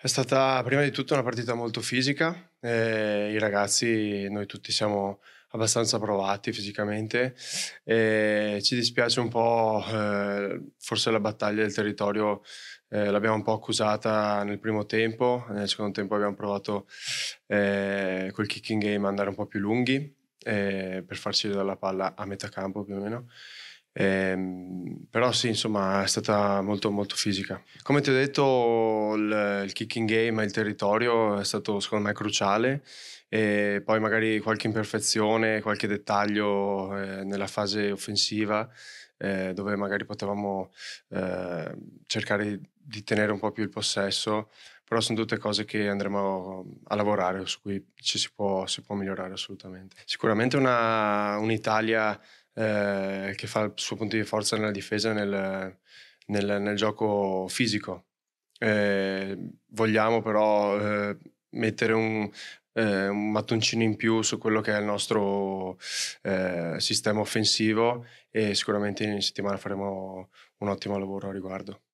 È stata prima di tutto una partita molto fisica, eh, i ragazzi, noi tutti siamo abbastanza provati fisicamente e ci dispiace un po', eh, forse la battaglia del territorio eh, l'abbiamo un po' accusata nel primo tempo, nel secondo tempo abbiamo provato eh, col kicking game andare un po' più lunghi eh, per farci dare la palla a metà campo più o meno eh, però sì, insomma, è stata molto molto fisica. Come ti ho detto, il, il kicking game e il territorio è stato secondo me cruciale e poi magari qualche imperfezione, qualche dettaglio eh, nella fase offensiva eh, dove magari potevamo eh, cercare di tenere un po' più il possesso, però sono tutte cose che andremo a lavorare, su cui ci si può, si può migliorare assolutamente. Sicuramente una, un'Italia eh, che fa il suo punto di forza nella difesa nel, nel, nel gioco fisico. Eh, vogliamo però eh, mettere un, eh, un mattoncino in più su quello che è il nostro eh, sistema offensivo e sicuramente in settimana faremo un ottimo lavoro a riguardo.